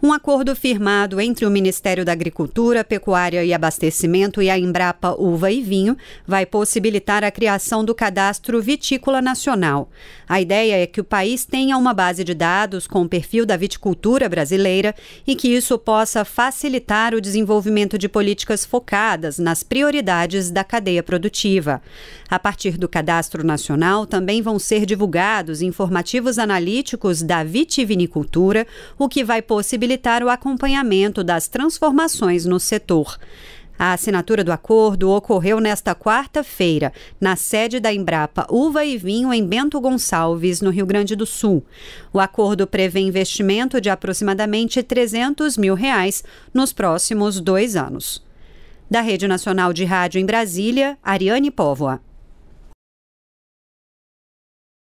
Um acordo firmado entre o Ministério da Agricultura, Pecuária e Abastecimento e a Embrapa Uva e Vinho vai possibilitar a criação do cadastro Vitícola Nacional. A ideia é que o país tenha uma base de dados com o perfil da viticultura brasileira e que isso possa facilitar o desenvolvimento de políticas focadas nas prioridades da cadeia produtiva. A partir do cadastro nacional, também vão ser divulgados informativos analíticos da vitivinicultura, o que vai possibilitar possibilitar o acompanhamento das transformações no setor. A assinatura do acordo ocorreu nesta quarta-feira, na sede da Embrapa Uva e Vinho, em Bento Gonçalves, no Rio Grande do Sul. O acordo prevê investimento de aproximadamente 300 mil reais nos próximos dois anos. Da Rede Nacional de Rádio em Brasília, Ariane Póvoa.